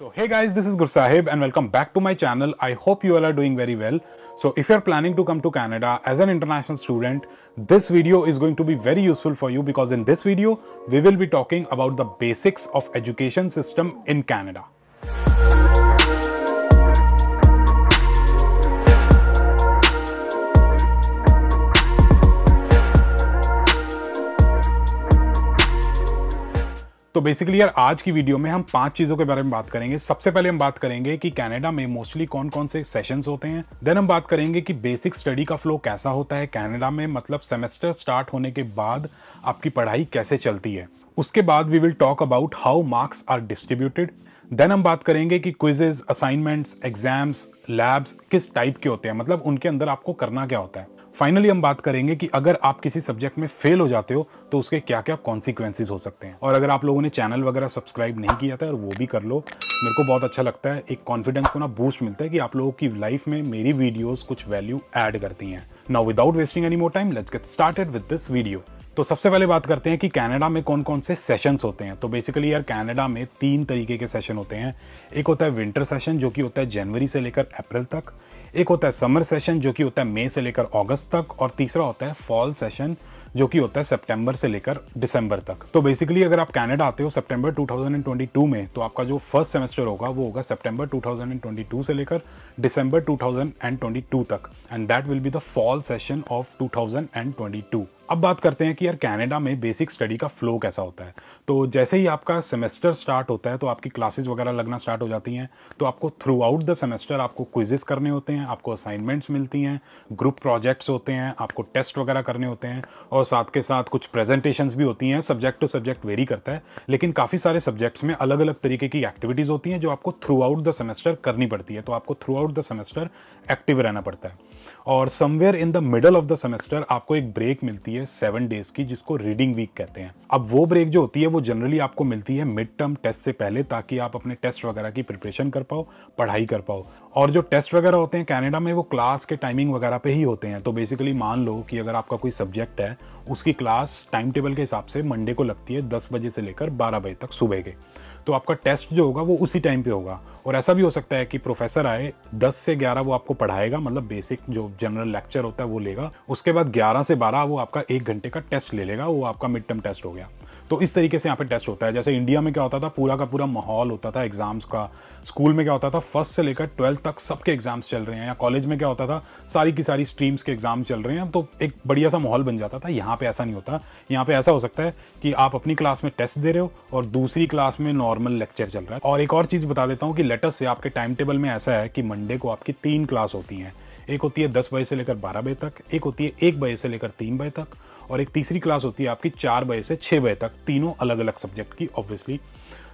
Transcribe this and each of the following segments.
So hey guys, this is Gursahib and welcome back to my channel. I hope you all are doing very well. So if you're planning to come to Canada as an international student, this video is going to be very useful for you because in this video, we will be talking about the basics of education system in Canada. तो basically यार आज की video में हम पांच चीज़ों के बारे में बात करेंगे सबसे पहले हम बात करेंगे कि कनाडा में मोस्टली कौन कौन से सेशंस होते हैं देन हम बात करेंगे कि बेसिक स्टडी का फ्लो कैसा होता है कनाडा में मतलब सेमेस्टर स्टार्ट होने के बाद आपकी पढ़ाई कैसे चलती है उसके बाद we will talk about how marks are distributed then हम बात करेंगे कि क्विजेज असाइनमेंट्स एग्जाम्स लैब्स किस टाइप के होते हैं मतलब उनके अंदर आपको करना क्या होता है फाइनली हम बात करेंगे कि अगर आप किसी सब्जेक्ट में फेल हो जाते हो तो उसके क्या क्या कॉन्सिक्वेंसेज हो सकते हैं और अगर आप लोगों ने चैनल वगैरह सब्सक्राइब नहीं किया था और वो भी कर लो मेरे को बहुत अच्छा लगता है एक कॉन्फिडेंस को ना बूस्ट मिलता है कि आप लोगों की लाइफ में मेरी वीडियोज़ कुछ वैल्यू एड करती हैं now without wasting any more time let's get started with this video तो सबसे पहले बात करते हैं कि कनाडा में कौन कौन से सेशंस होते हैं तो बेसिकली यार कनाडा में तीन तरीके के सेशन होते हैं एक होता है विंटर सेशन जो कि होता है जनवरी से लेकर अप्रैल तक एक होता है समर सेशन जो कि होता है मई से लेकर अगस्त तक और तीसरा होता है फॉल सेशन जो कि होता है सितंबर से लेकर दिसंबर तक तो बेसिकली अगर आप कनाडा आते हो सितंबर 2022 में तो आपका जो फर्स्ट सेमेस्टर होगा वो होगा सितंबर 2022 से लेकर दिसंबर 2022 तक and that will be the fall session of 2022 अब बात करते हैं कि यार कनाडा में बेसिक स्टडी का फ्लो कैसा होता है तो जैसे ही आपका सेमेस्टर स्टार्ट होता है तो आपकी क्लासेज वगैरह लगना स्टार्ट हो जाती हैं तो आपको थ्रू आउट द सेमेस्टर आपको क्विजेस करने होते हैं आपको असाइनमेंट्स मिलती हैं ग्रुप प्रोजेक्ट्स होते हैं आपको टेस्ट वगैरह करने होते हैं और साथ के साथ कुछ प्रेजेंटेशन भी होती हैं सब्जेक्ट टू सब्जेक्ट वेरी करता है लेकिन काफ़ी सारे सब्जेक्ट्स में अलग अलग तरीके की एक्टिविटीज़ होती हैं जो आपको थ्रू आउट द सेमेस्टर करनी पड़ती है तो आपको throughout the semester active रहना पड़ता है और somewhere in the middle of the semester आपको एक ब्रेक मिलती है सेवन डेज की जिसको रीडिंग वीक कहते हैं अब वो ब्रेक जो होती है वो जनरली आपको मिलती है मिड टर्म टेस्ट से पहले ताकि आप अपने टेस्ट वगैरह की प्रिपरेशन कर पाओ पढ़ाई कर पाओ और जो टेस्ट वगैरह होते हैं कैनेडा में वो क्लास के टाइमिंग वगैरह पे ही होते हैं तो बेसिकली मान लो कि अगर आपका कोई सब्जेक्ट है उसकी क्लास टाइम टेबल के हिसाब से मंडे को लगती है दस बजे से लेकर बारह बजे तक सुबह के तो आपका टेस्ट जो होगा वो उसी टाइम पे होगा और ऐसा भी हो सकता है कि प्रोफेसर आए 10 से 11 वो आपको पढ़ाएगा मतलब बेसिक जो जनरल लेक्चर होता है वो लेगा उसके बाद 11 से 12 वो आपका एक घंटे का टेस्ट ले लेगा वो आपका मिड टर्म टेस्ट हो गया तो इस तरीके से यहाँ पे टेस्ट होता है जैसे इंडिया में क्या होता था पूरा का पूरा माहौल होता था एग्जाम्स का स्कूल में क्या होता था फर्स्ट से लेकर ट्वेल्थ तक सबके एग्जाम्स चल रहे हैं या कॉलेज में क्या होता था सारी की सारी स्ट्रीम्स के एग्जाम चल रहे हैं तो एक बढ़िया सा माहौल बन जाता था यहाँ पे ऐसा नहीं होता यहाँ पे ऐसा हो सकता है कि आप अपनी क्लास में टेस्ट दे रहे हो और दूसरी क्लास में नॉर्मल लेक्चर चल रहा है और एक और चीज़ बता देता हूँ कि लेटस से आपके टाइम टेबल में ऐसा है कि मंडे को आपकी तीन क्लास होती हैं एक होती है दस बजे से लेकर बारह बजे तक एक होती है एक बजे से लेकर तीन बजे तक और एक तीसरी क्लास होती है आपकी चार बजे से छः बजे तक तीनों अलग अलग सब्जेक्ट की ऑब्वियसली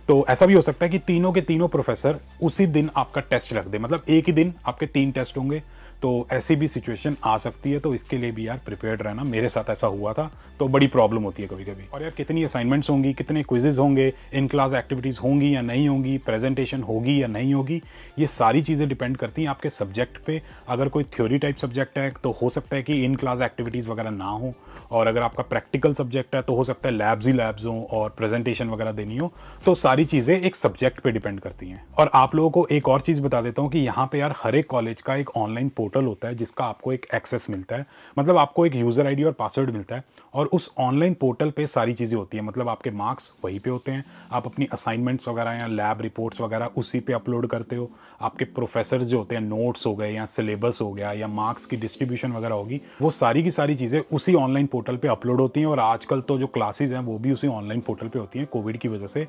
तो ऐसा भी हो सकता है कि तीनों के तीनों प्रोफेसर उसी दिन आपका टेस्ट रख दे मतलब एक ही दिन आपके तीन टेस्ट होंगे तो ऐसी भी सिचुएशन आ सकती है तो इसके लिए भी यार प्रिपेयर्ड रहना मेरे साथ ऐसा हुआ था तो बड़ी प्रॉब्लम होती है कभी कभी और यार कितनी असाइनमेंट्स होंगी कितने क्विजेज होंगे इन क्लास एक्टिविटीज़ होंगी या नहीं होंगी प्रेजेंटेशन होगी या नहीं होगी ये सारी चीज़ें डिपेंड करती हैं आपके सब्जेक्ट पे अगर कोई थ्योरी टाइप सब्जेक्ट है तो हो सकता है कि इन क्लास एक्टिविटीज़ वगैरह ना हो और अगर आपका प्रैक्टिकल सब्जेक्ट है तो हो सकता है लैब्स ही लैब्स हों और प्रेजेंटेशन वगैरह देनी हो तो सारी चीज़ें एक सब्जेक्ट पर डिपेंड करती हैं और आप लोगों को एक और चीज़ बता देता हूँ कि यहाँ पर यार हर एक कॉलेज का एक ऑनलाइन पोर्टल होता है जिसका आपको एक एक्सेस मिलता है मतलब आपको एक यूज़र आईडी और पासवर्ड मिलता है और उस ऑनलाइन पोर्टल पे सारी चीज़ें होती हैं मतलब आपके मार्क्स वहीं पे होते हैं आप अपनी असाइनमेंट्स वगैरह या लैब रिपोर्ट्स वगैरह उसी पे अपलोड करते हो आपके प्रोफेसर जो होते हैं नोट्स हो गए या सिलेबस हो गया या मार्क्स की डिस्ट्रीब्यूशन वगैरह होगी वो सारी की सारी चीज़ें उसी ऑनलाइन पोर्टल पर अपलोड होती हैं और आजकल तो जो क्लासेज हैं वो भी उसी ऑनलाइन पोर्टल पर होती हैं कोविड की वजह से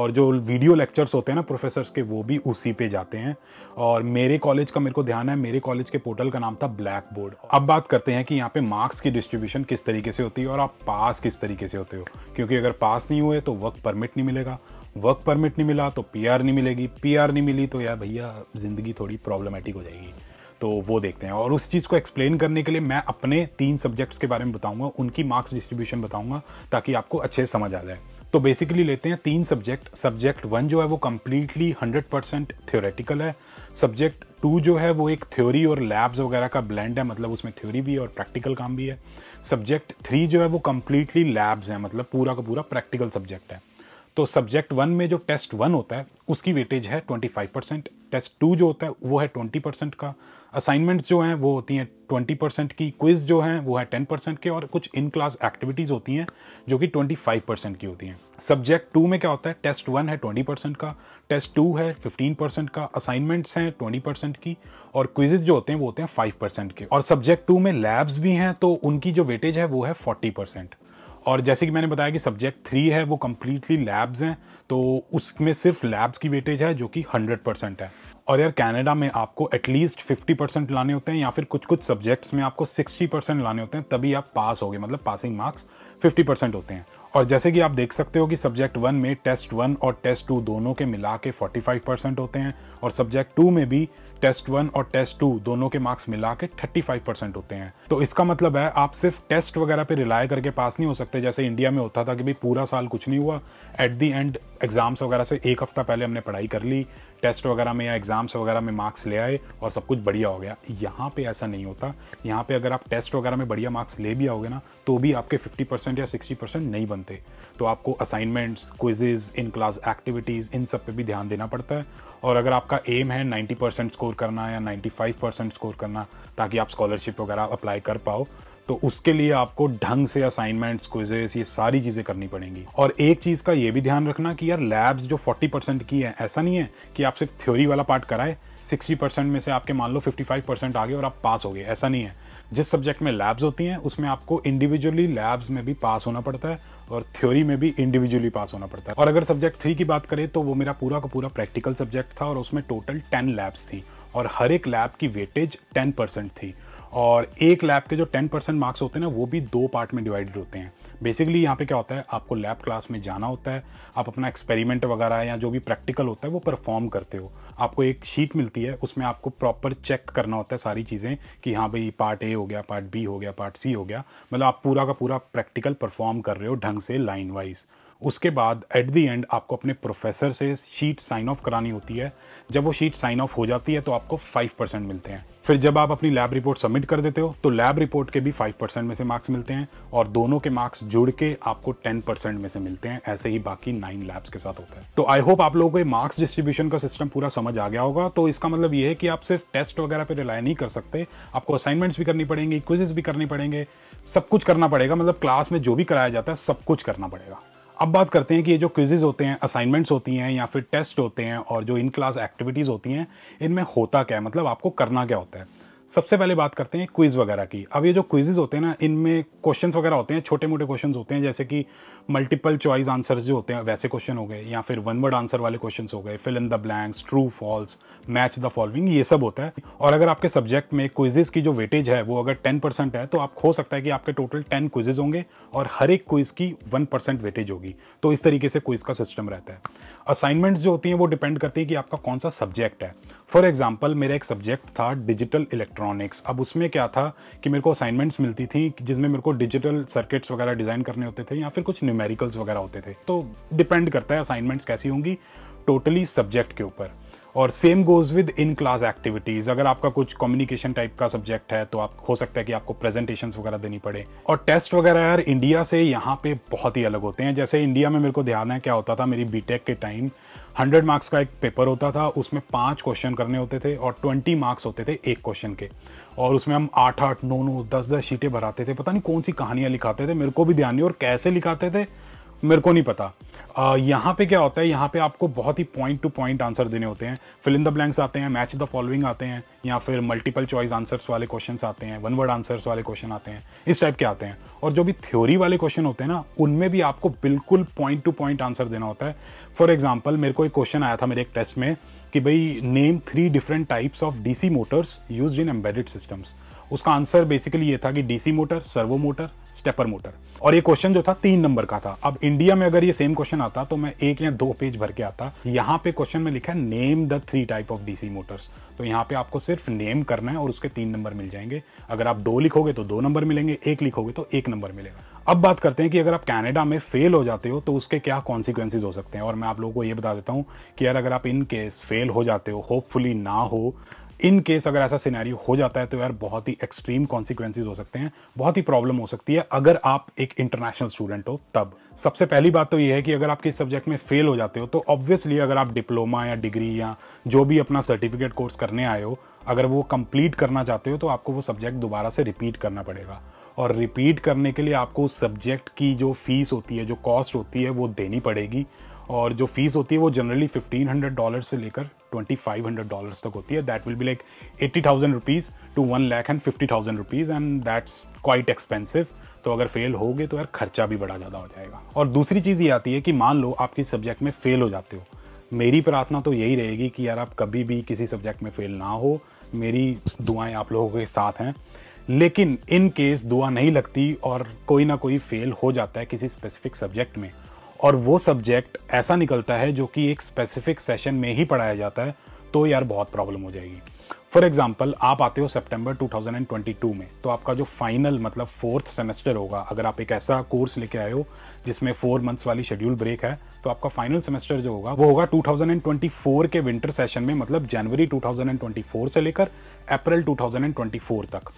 और जो वीडियो लेक्चर्स होते हैं ना प्रोफेसर्स के वो भी उसी पे जाते हैं और मेरे कॉलेज का मेरे को ध्यान है मेरे कॉलेज के पोर्टल का नाम था ब्लैक बोर्ड अब बात करते हैं कि यहाँ पे मार्क्स की डिस्ट्रीब्यूशन किस तरीके से होती है और आप पास किस तरीके से होते हो क्योंकि अगर पास नहीं हुए तो वर्क परमिट नहीं मिलेगा वर्क परमिट नहीं मिला तो पी नहीं मिलेगी पी नहीं मिली तो यार भैया ज़िंदगी थोड़ी प्रॉब्लमेटिक हो जाएगी तो वो देखते हैं और उस चीज़ को एक्सप्लेन करने के लिए मैं अपने तीन सब्जेक्ट्स के बारे में बताऊंगा उनकी मार्क्स डिस्ट्रीब्यूशन बताऊंगा ताकि आपको अच्छे से समझ आ जाए तो बेसिकली लेते हैं तीन सब्जेक्ट सब्जेक्ट वन जो है वो कम्प्लीटली हंड्रेड परसेंट थियोरेटिकल है सब्जेक्ट टू जो है वो एक थ्योरी और लैब्स वगैरह का ब्लेंड है मतलब उसमें थ्योरी भी है और प्रैक्टिकल काम भी है सब्जेक्ट थ्री जो है वो कम्प्लीटली लैब्स हैं मतलब पूरा का पूरा प्रैक्टिकल सब्जेक्ट है तो सब्जेक्ट वन में जो टेस्ट वन होता है उसकी वेटेज है twenty five percent test two जो होता है वो है ट्वेंटी परसेंट का असाइनमेंट्स जो हैं वो होती हैं ट्वेंटी परसेंट की क्विज़ जो हैं वो है परसेंट के और कुछ इन क्लास एक्टिविटीज़ होती हैं जो कि ट्वेंटी फाइव परसेंट की होती हैं सब्जेक्ट टू में क्या होता है टेस्ट वन है ट्वेंटी परसेंट का टेस्ट टू है फिफ्टीन परसेंट का असाइनमेंट्स हैं ट्वेंटी परसेंट की और क्विजेज जो होते हैं वो होते हैं फाइव परसेंट के और सब्जेक्ट टू में लैब्स भी हैं तो उनकी जो वेटेज है वो है फोर्टी परसेंट और जैसे कि मैंने बताया कि सब्जेक्ट थ्री है वो कम्प्लीटली लैब्स हैं तो उसमें सिर्फ लैब्स की वेटेज है जो कि हंड्रेड परसेंट है और यार कनाडा में आपको एटलीस्ट फिफ्टी परसेंट लाने होते हैं या फिर कुछ कुछ सब्जेक्ट्स में आपको सिक्सटी परसेंट लाने होते हैं तभी आप पास हो मतलब पासिंग मार्क्स फिफ्टी परसेंट होते हैं और जैसे कि आप देख सकते हो कि सब्जेक्ट वन में टेस्ट वन और टेस्ट टू दोनों के मिला के फोर्टी फाइव परसेंट होते हैं और सब्जेक्ट टू में भी टेस्ट वन और टेस्ट टू दोनों के मार्क्स मिला के थर्टी फाइव परसेंट होते हैं तो इसका मतलब है आप सिर्फ टेस्ट वगैरह पे रिलाय करके पास नहीं हो सकते जैसे इंडिया में होता था कि भाई पूरा साल कुछ नहीं हुआ एट दी एंड एग्जाम्स वगैरह से एक हफ्ता पहले हमने पढ़ाई कर ली टेस्ट वगैरह में या एग्जाम्स वगैरह में मार्क्स ले आए और सब कुछ बढ़िया हो गया यहाँ पे ऐसा नहीं होता यहाँ पे अगर आप टेस्ट वगैरह में बढ़िया मार्क्स ले भी आओगे ना तो भी आपके 50 परसेंट या 60 परसेंट नहीं बनते तो आपको assignments quizzes in class activities इन सब पे भी ध्यान देना पड़ता है और अगर आपका एम है 90 परसेंट स्कोर करना या 95 परसेंट स्कोर करना ताकि आप स्कॉलरशिप वगैरह अप्लाई कर पाओ तो उसके लिए आपको ढंग से असाइनमेंट्स क्विजेस ये सारी चीज़ें करनी पड़ेंगी और एक चीज़ का ये भी ध्यान रखना कि यार लैब्स जो 40 परसेंट की है ऐसा नहीं है कि आप सिर्फ थ्योरी वाला पार्ट कराए 60 परसेंट में से आपके मान लो 55 परसेंट आ गए और आप पास हो गए ऐसा नहीं है जिस सब्जेक्ट में लैब्स होती हैं उसमें आपको इंडिविजुअली लैब्स में भी पास होना पड़ता है और थ्योरी में भी इंडिविजुअली पास होना पड़ता है और अगर सब्जेक्ट थ्री की बात करें तो वो मेरा पूरा का पूरा प्रैक्टिकल सब्जेक्ट था और उसमें टोटल टेन लैब्स थी और हर एक लैब की वेटेज टेन परसेंट थी और एक लैब के जो टेन परसेंट मार्क्स होते हैं ना वो भी दो पार्ट में डिवाइडेड होते हैं बेसिकली यहाँ पे क्या होता है आपको लैब क्लास में जाना होता है आप अपना एक्सपेरिमेंट वगैरह या जो भी प्रैक्टिकल होता है वो परफॉर्म करते हो आपको एक शीट मिलती है उसमें आपको प्रॉपर चेक करना होता है सारी चीज़ें कि हाँ भाई पार्ट ए हो गया पार्ट बी हो गया पार्ट सी हो गया मतलब आप पूरा का पूरा प्रैक्टिकल परफॉर्म कर रहे हो ढंग से लाइन वाइज उसके बाद एट दी एंड आपको अपने प्रोफेसर से शीट साइन ऑफ करानी होती है जब वो शीट साइन ऑफ हो जाती है तो आपको फाइव परसेंट मिलते हैं फिर जब आप अपनी लैब रिपोर्ट सबमिट कर देते हो तो लैब रिपोर्ट के भी फाइव परसेंट में से मार्क्स मिलते हैं और दोनों के मार्क्स जुड़ के आपको टेन परसेंट में से मिलते हैं ऐसे ही बाकी नाइन लैब्स के साथ होता है तो आई होप आप लोगों को मार्क्स डिस्ट्रीब्यूशन का सिस्टम पूरा समझ आ गया होगा तो इसका मतलब ये है कि आप सिर्फ टेस्ट वगैरह पर रिलाई नहीं कर सकते आपको असाइनमेंट्स भी करनी पड़ेंगी क्विजेस भी करनी पड़ेंगे सब कुछ करना पड़ेगा मतलब क्लास में जो भी कराया जाता है सब कुछ करना पड़ेगा अब बात करते हैं कि ये जो क्विजेज़ होते हैं असाइनमेंट्स होती हैं या फिर टेस्ट होते हैं और जो इन क्लास एक्टिविटीज़ होती हैं इनमें होता क्या है मतलब आपको करना क्या होता है सबसे पहले बात करते हैं क्विज़ वगैरह की अब ये जो क्विजेज़ होते हैं ना इनमें क्वेश्चंस वगैरह होते हैं छोटे मोटे क्वेश्चंस होते हैं जैसे कि मल्टीपल चॉइस आंसर जो होते हैं वैसे क्वेश्चन हो गए या फिर वन वर्ड आंसर वाले क्वेश्चन हो गए fill in the blanks true false match the following ये सब होता है और अगर आपके सब्जेक्ट में क्विजेज की जो वेटेज है वो अगर टेन परसेंट है तो आप हो सकता है कि आपके टोटल टेन क्विजेज होंगे और हर एक क्विज की वन परसेंट वेटेज होगी तो इस तरीके से क्विज का सिस्टम रहता है असाइनमेंट्स जो होती हैं वो डिपेंड करती है कि आपका कौन सा सब्जेक्ट है फॉर एग्जाम्पल मेरा एक सब्जेक्ट था डिजिटल इलेक्ट्रॉनिक्स अब उसमें क्या था कि मेरे को असाइनमेंट्स मिलती थी जिसमें मेरे को डिजिटल सर्किट्स वगैरह डिज़ाइन करने होते थे या फिर कुछ न्यूमे न्यूमेरिकल्स वगैरह होते थे तो डिपेंड करता है असाइनमेंट्स कैसी होंगी टोटली सब्जेक्ट के ऊपर और same goes with in class activities अगर आपका कुछ कम्युनिकेशन टाइप का सब्जेक्ट है तो आप हो सकता है कि आपको प्रेजेंटेशंस वगैरह देनी पड़े और टेस्ट वगैरह यार इंडिया से यहाँ पे बहुत ही अलग होते हैं जैसे इंडिया में मेरे को ध्यान है क्या होता था मेरी बीटेक के टाइम 100 मार्क्स का एक पेपर होता था उसमें पांच क्वेश्चन करने होते थे और 20 मार्क्स होते थे एक क्वेश्चन के और उसमें हम आठ आठ नौ नौ दस दस शीटें भराते थे पता नहीं कौन सी कहानियाँ लिखाते थे मेरे को भी ध्यान नहीं और कैसे लिखाते थे मेरे को नहीं पता यहाँ पे क्या होता है यहाँ पे आपको बहुत ही पॉइंट टू पॉइंट आंसर देने होते हैं फिल इन द ब्लैंक्स आते हैं मैच द फॉलोइंग आते हैं या फिर मल्टीपल चॉइस आंसर्स वाले क्वेश्चन आते हैं वन वर्ड आंसर्स वाले क्वेश्चन आते हैं इस टाइप के आते हैं और जो भी थ्योरी वाले क्वेश्चन होते हैं ना उनमें भी आपको बिल्कुल पॉइंट टू पॉइंट आंसर देना होता है फॉर एग्जाम्पल मेरे को एक क्वेश्चन आया था मेरे एक टेस्ट में कि भाई name three different types of DC motors use in embedded systems उसका आंसर बेसिकली ये था कि DC motor servo motor stepper motor और ये क्वेश्चन जो था तीन नंबर का था अब इंडिया में अगर ये सेम क्वेश्चन आता तो मैं एक या दो पेज भर के आता यहाँ पे क्वेश्चन में लिखा है name the three type of DC motors तो यहाँ पे आपको सिर्फ नेम करना है और उसके तीन नंबर मिल जाएंगे अगर आप दो लिखोगे तो दो नंबर मिलेंगे एक लिखोगे तो एक नंबर मिलेगा अब बात करते हैं कि अगर आप कनाडा में फेल हो जाते हो तो उसके क्या कॉन्सिक्वेंसेज हो सकते हैं और मैं आप लोगों को ये बता देता हूँ कि यार अगर आप इन केस फेल हो जाते हो होपफुली ना हो इन केस अगर ऐसा सिनेरियो हो जाता है तो यार बहुत ही एक्सट्रीम कॉन्सिक्वेंसिस हो सकते हैं बहुत ही प्रॉब्लम हो सकती है अगर आप एक इंटरनेशनल स्टूडेंट हो तब सबसे पहली बात तो ये है कि अगर आप किस सब्जेक्ट में फेल हो जाते हो तो ऑब्वियसली अगर आप डिप्लोमा या डिग्री या जो भी अपना सर्टिफिकेट कोर्स करने आए हो अगर वो कंप्लीट करना चाहते हो तो आपको वो सब्जेक्ट दोबारा से रिपीट करना पड़ेगा और रिपीट करने के लिए आपको उस सब्जेक्ट की जो फीस होती है जो कॉस्ट होती है वो देनी पड़ेगी और जो फीस होती है वो जनरली फिफ्टीन हंड्रेड डॉलर से लेकर ट्वेंटी फाइव हंड्रेड डॉलर तक होती है that will be like eighty thousand rupees to one lakh and fifty thousand rupees and that's quite expensive तो अगर फेल हो गए तो यार खर्चा भी बड़ा ज़्यादा हो जाएगा और दूसरी चीज़ ये आती है कि मान लो आप किस सब्जेक्ट में फ़ेल हो जाते हो मेरी प्रार्थना तो यही रहेगी कि यार आप कभी भी किसी सब्जेक्ट में फ़ेल ना हो मेरी दुआएं आप लोगों के साथ हैं लेकिन इन केस दुआ नहीं लगती और कोई ना कोई फेल हो जाता है किसी स्पेसिफिक सब्जेक्ट में और वो सब्जेक्ट ऐसा निकलता है जो कि एक स्पेसिफिक सेशन में ही पढ़ाया जाता है तो यार बहुत प्रॉब्लम हो जाएगी फॉर एग्जाम्पल आप आते हो ट्वेंटी टू में तो आपका जो फाइनल मतलब फोर्थ सेमेस्टर होगा अगर आप एक ऐसा कोर्स लेके आए हो जिसमें फोर मंथ्स वाली शेड्यूल ब्रेक है तो आपका फाइनल सेमेस्टर जो होगा वो होगा 2024 के विंटर सेशन में मतलब जनवरी 2024 से लेकर अप्रैल 2024 तक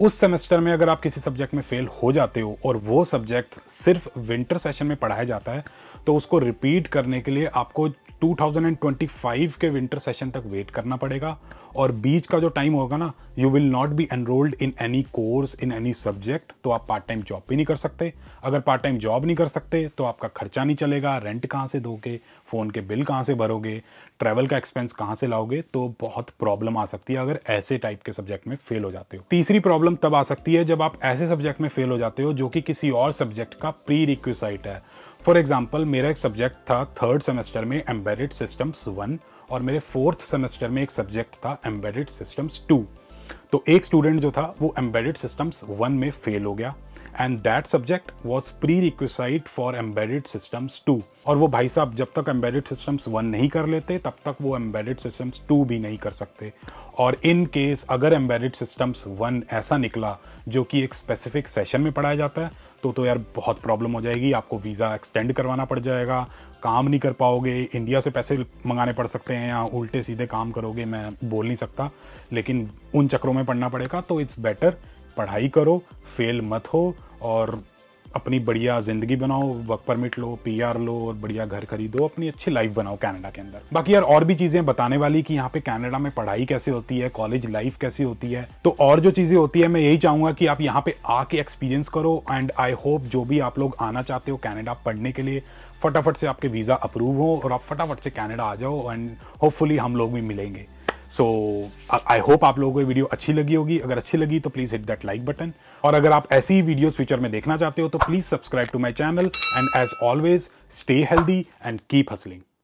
उस सेमेस्टर में अगर आप किसी सब्जेक्ट में फेल हो जाते हो और वो सब्जेक्ट सिर्फ विंटर सेशन में पढ़ाया जाता है तो उसको रिपीट करने के लिए आपको 2025 के विंटर सेशन तक वेट करना पड़ेगा और बीच का जो टाइम होगा ना you will not be enrolled in any course in any subject तो आप पार्ट टाइम जॉब भी नहीं कर सकते अगर पार्ट टाइम जॉब नहीं कर सकते तो आपका खर्चा नहीं चलेगा रेंट कहाँ से दोगे फ़ोन के बिल कहाँ से भरोगे ट्रैवल का एक्सपेंस कहाँ से लाओगे तो बहुत प्रॉब्लम आ सकती है अगर ऐसे टाइप के सब्जेक्ट में फेल हो जाते हो तीसरी प्रॉब्लम तब आ सकती है जब आप ऐसे सब्जेक्ट में फेल हो जाते हो जो कि किसी और सब्जेक्ट का प्री रिक्विसाइट है फॉर एग्जाम्पल मेरा एक सब्जेक्ट था थर्ड सेमेस्टर में एम्बेडेड सिस्टम्स वन और मेरे फोर्थ सेमेस्टर में एक सब्जेक्ट था एम्बेडेड सिस्टम्स टू तो एक स्टूडेंट जो था वो एम्बेडेड सिस्टम्स वन में फेल हो गया and that subject was prerequisite for embedded systems two और वो भाई साहब जब तक एम्बेडेड सिस्टम्स वन नहीं कर लेते तब तक वो एम्बेडेड सिस्टम्स टू भी नहीं कर सकते और इन केस अगर एम्बेडेड सिस्टम्स वन ऐसा निकला जो कि एक स्पेसिफिक सेशन में पढ़ाया जाता है तो तो यार बहुत प्रॉब्लम हो जाएगी आपको वीज़ा एक्सटेंड करवाना पड़ जाएगा काम नहीं कर पाओगे इंडिया से पैसे मंगाने पड़ सकते हैं या उल्टे सीधे काम करोगे मैं बोल नहीं सकता लेकिन उन चक्रों में पढ़ना पड़ेगा तो इट्स बेटर पढ़ाई करो फेल मत हो और अपनी बढ़िया ज़िंदगी बनाओ वर्क परमिट लो पी लो और बढ़िया घर खरीदो अपनी अच्छी लाइफ बनाओ कैनेडा के अंदर बाकी यार और भी चीज़ें बताने वाली कि यहाँ पे कैनेडा में पढ़ाई कैसे होती है कॉलेज लाइफ कैसी होती है तो और जो चीज़ें होती है मैं यही चाहूंगा कि आप यहाँ पे आके एक्सपीरियंस करो एंड आई होप जो भी आप लोग आना चाहते हो कैनेडा पढ़ने के लिए फटाफट से आपके वीज़ा अप्रूव हो और आप फटाफट से कैनेडा आ जाओ एंड होपफुली हम लोग भी मिलेंगे सो आई होप आप लोगों को ये वीडियो अच्छी लगी होगी अगर अच्छी लगी तो please hit that like button और अगर आप ऐसी ही वीडियो फ्यूचर में देखना चाहते हो तो please subscribe to my channel and as always stay healthy and keep hustling